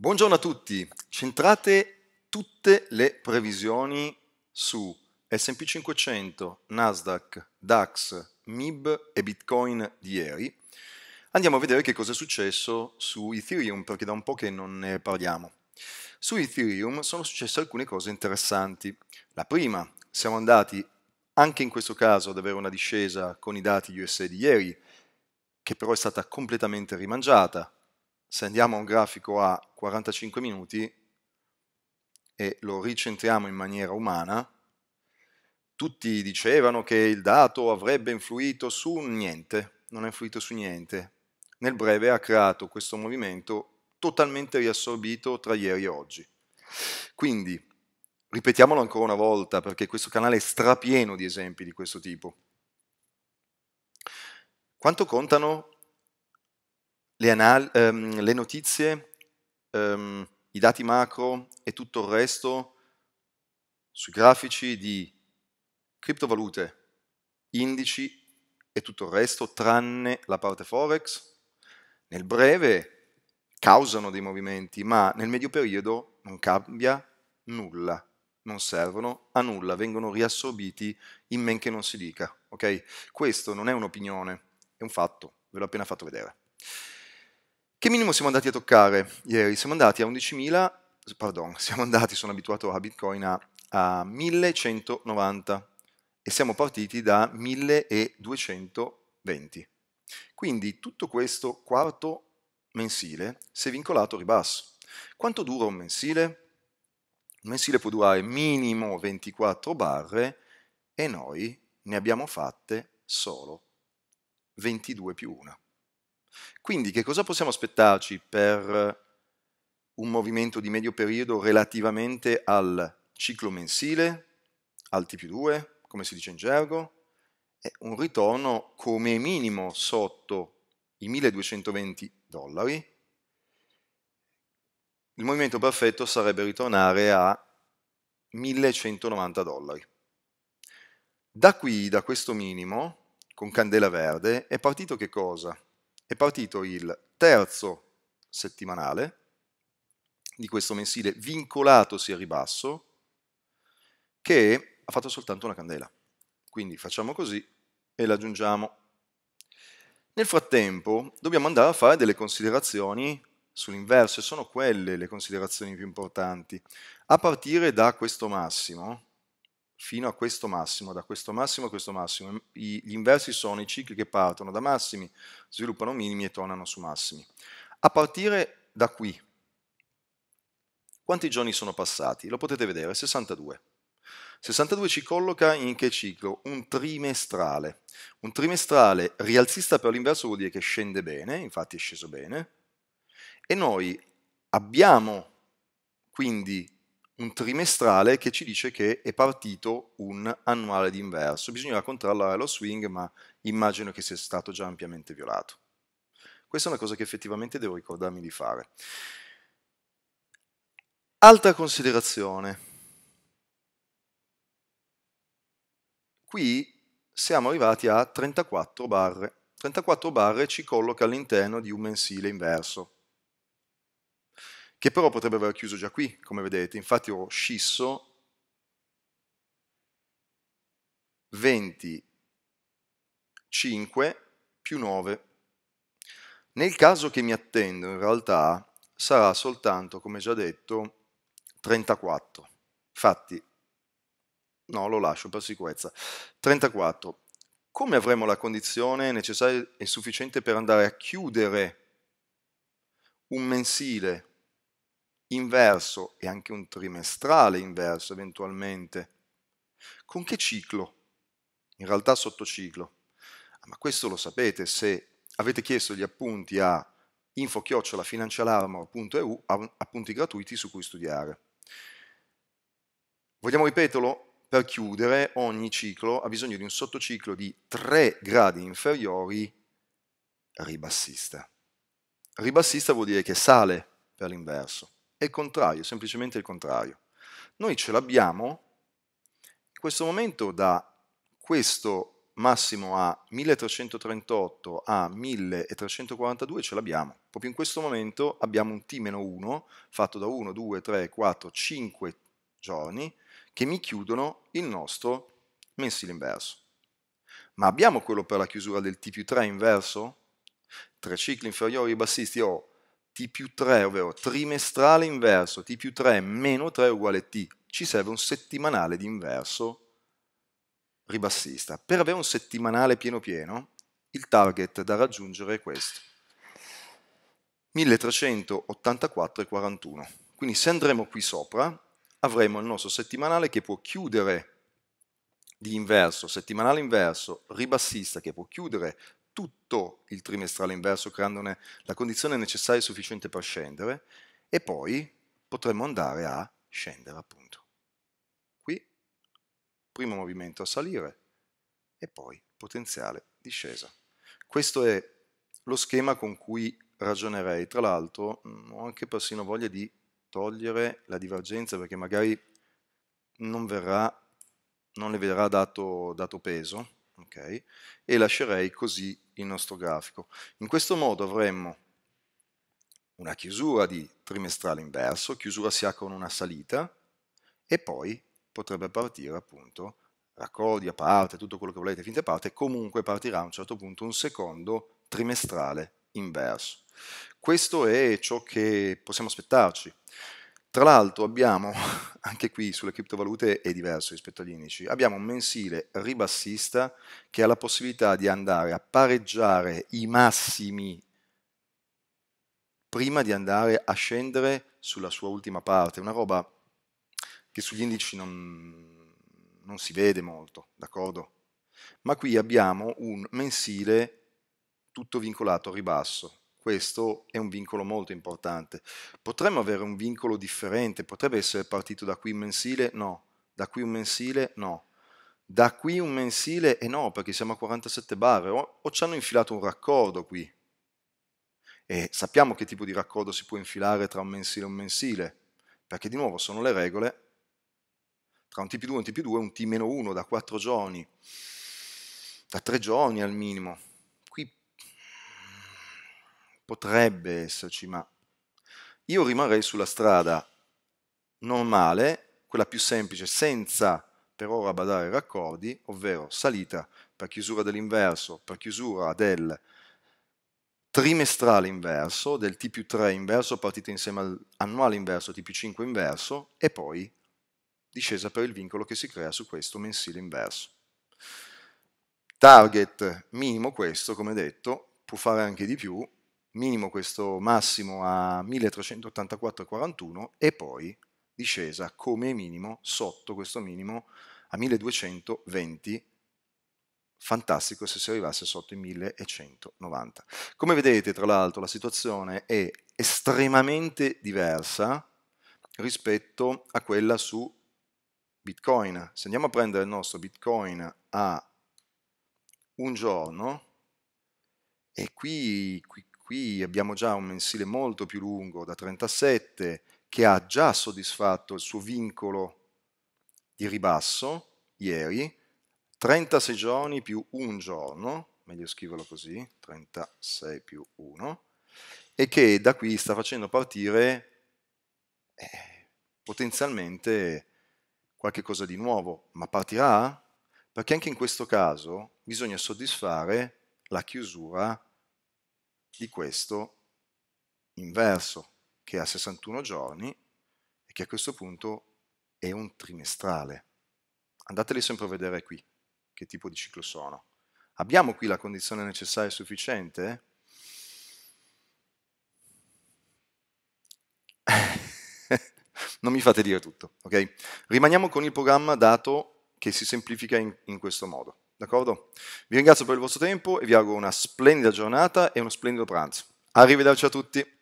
Buongiorno a tutti, centrate tutte le previsioni su SP 500, Nasdaq, DAX, MIB e Bitcoin di ieri. Andiamo a vedere che cosa è successo su Ethereum perché da un po' che non ne parliamo. Su Ethereum sono successe alcune cose interessanti. La prima, siamo andati anche in questo caso ad avere una discesa con i dati USA di ieri, che però è stata completamente rimangiata, se andiamo a un grafico a 45 minuti e lo ricentriamo in maniera umana, tutti dicevano che il dato avrebbe influito su niente, non ha influito su niente. Nel breve ha creato questo movimento totalmente riassorbito tra ieri e oggi. Quindi, ripetiamolo ancora una volta, perché questo canale è strapieno di esempi di questo tipo. Quanto contano le, ehm, le notizie, ehm, i dati macro e tutto il resto sui grafici di criptovalute, indici e tutto il resto, tranne la parte forex, nel breve causano dei movimenti, ma nel medio periodo non cambia nulla, non servono a nulla, vengono riassorbiti in men che non si dica. Okay? Questo non è un'opinione, è un fatto, ve l'ho appena fatto vedere. Che minimo siamo andati a toccare ieri? Siamo andati a 11.000, pardon, siamo andati, sono abituato a Bitcoin, a, a 1.190 e siamo partiti da 1.220. Quindi tutto questo quarto mensile si è vincolato al ribasso. Quanto dura un mensile? Un mensile può durare minimo 24 barre e noi ne abbiamo fatte solo 22 più 1. Quindi che cosa possiamo aspettarci per eh, un movimento di medio periodo relativamente al ciclo mensile, al T2, come si dice in gergo? È un ritorno come minimo sotto i 1220 dollari. Il movimento perfetto sarebbe ritornare a 1190 dollari. Da qui, da questo minimo, con candela verde, è partito che cosa? è partito il terzo settimanale di questo mensile vincolatosi a ribasso che ha fatto soltanto una candela. Quindi facciamo così e l'aggiungiamo. Nel frattempo dobbiamo andare a fare delle considerazioni sull'inverso e sono quelle le considerazioni più importanti. A partire da questo massimo, fino a questo massimo, da questo massimo a questo massimo. gli inversi sono i cicli che partono da massimi, sviluppano minimi e tornano su massimi. A partire da qui, quanti giorni sono passati? Lo potete vedere, 62. 62 ci colloca in che ciclo? Un trimestrale. Un trimestrale rialzista per l'inverso vuol dire che scende bene, infatti è sceso bene, e noi abbiamo quindi un trimestrale che ci dice che è partito un annuale d'inverso. Bisognerà controllare lo swing, ma immagino che sia stato già ampiamente violato. Questa è una cosa che effettivamente devo ricordarmi di fare. Altra considerazione. Qui siamo arrivati a 34 barre. 34 barre ci colloca all'interno di un mensile inverso che però potrebbe aver chiuso già qui, come vedete. Infatti ho scisso 25 più 9. Nel caso che mi attendo, in realtà, sarà soltanto, come già detto, 34. Infatti, no, lo lascio per sicurezza. 34. Come avremo la condizione necessaria e sufficiente per andare a chiudere un mensile inverso e anche un trimestrale inverso eventualmente. Con che ciclo? In realtà sottociclo. Ah, ma questo lo sapete se avete chiesto gli appunti a info-financialarmor.eu, appunti gratuiti su cui studiare. Vogliamo ripeterlo? Per chiudere, ogni ciclo ha bisogno di un sottociclo di 3 gradi inferiori ribassista. Ribassista vuol dire che sale per l'inverso. È il contrario, semplicemente il contrario. Noi ce l'abbiamo in questo momento da questo massimo a 1338 a 1342 ce l'abbiamo. Proprio in questo momento abbiamo un T-1 fatto da 1, 2, 3, 4, 5 giorni che mi chiudono il nostro mensile inverso. Ma abbiamo quello per la chiusura del T più 3 inverso? Tre cicli inferiori bassisti o oh, più 3, ovvero trimestrale inverso, t più 3 meno 3 uguale t. Ci serve un settimanale di inverso ribassista. Per avere un settimanale pieno pieno, il target da raggiungere è questo. 1384,41. Quindi se andremo qui sopra, avremo il nostro settimanale che può chiudere di inverso, settimanale inverso, ribassista, che può chiudere tutto il trimestrale inverso creandone la condizione necessaria e sufficiente per scendere e poi potremmo andare a scendere appunto. Qui primo movimento a salire e poi potenziale discesa. Questo è lo schema con cui ragionerei. Tra l'altro mm, ho anche persino voglia di togliere la divergenza perché magari non verrà, non le verrà dato, dato peso okay? e lascerei così il nostro grafico. In questo modo avremmo una chiusura di trimestrale inverso, chiusura si ha con una salita e poi potrebbe partire appunto raccordi a parte, tutto quello che volete, finte a parte, comunque partirà a un certo punto un secondo trimestrale inverso. Questo è ciò che possiamo aspettarci. Tra l'altro abbiamo, anche qui sulle criptovalute è diverso rispetto agli indici, abbiamo un mensile ribassista che ha la possibilità di andare a pareggiare i massimi prima di andare a scendere sulla sua ultima parte, una roba che sugli indici non, non si vede molto, d'accordo? Ma qui abbiamo un mensile tutto vincolato al ribasso, questo è un vincolo molto importante. Potremmo avere un vincolo differente, potrebbe essere partito da qui un mensile? No. Da qui un mensile? No. Da qui un mensile? E eh no, perché siamo a 47 barre. O, o ci hanno infilato un raccordo qui. E sappiamo che tipo di raccordo si può infilare tra un mensile e un mensile, perché di nuovo sono le regole tra un TP2 e un TP2, è un T-1 da 4 giorni, da 3 giorni al minimo potrebbe esserci, ma io rimarrei sulla strada normale, quella più semplice, senza per ora badare ai raccordi, ovvero salita per chiusura dell'inverso, per chiusura del trimestrale inverso, del T più 3 inverso, partita insieme all'annuale inverso, T più 5 inverso, e poi discesa per il vincolo che si crea su questo mensile inverso. Target minimo questo, come detto, può fare anche di più, minimo questo massimo a 1384,41 e poi discesa come minimo sotto questo minimo a 1220 fantastico se si arrivasse sotto i 1190 come vedete tra l'altro la situazione è estremamente diversa rispetto a quella su bitcoin se andiamo a prendere il nostro bitcoin a un giorno e qui, qui Qui abbiamo già un mensile molto più lungo, da 37, che ha già soddisfatto il suo vincolo di ribasso ieri, 36 giorni più un giorno, meglio scriverlo così, 36 più 1, e che da qui sta facendo partire eh, potenzialmente qualche cosa di nuovo, ma partirà? Perché anche in questo caso bisogna soddisfare la chiusura di questo inverso che ha 61 giorni e che a questo punto è un trimestrale. Andateli sempre a vedere qui che tipo di ciclo sono. Abbiamo qui la condizione necessaria e sufficiente? non mi fate dire tutto, ok? Rimaniamo con il programma dato che si semplifica in, in questo modo. D'accordo? Vi ringrazio per il vostro tempo e vi auguro una splendida giornata e uno splendido pranzo. Arrivederci a tutti.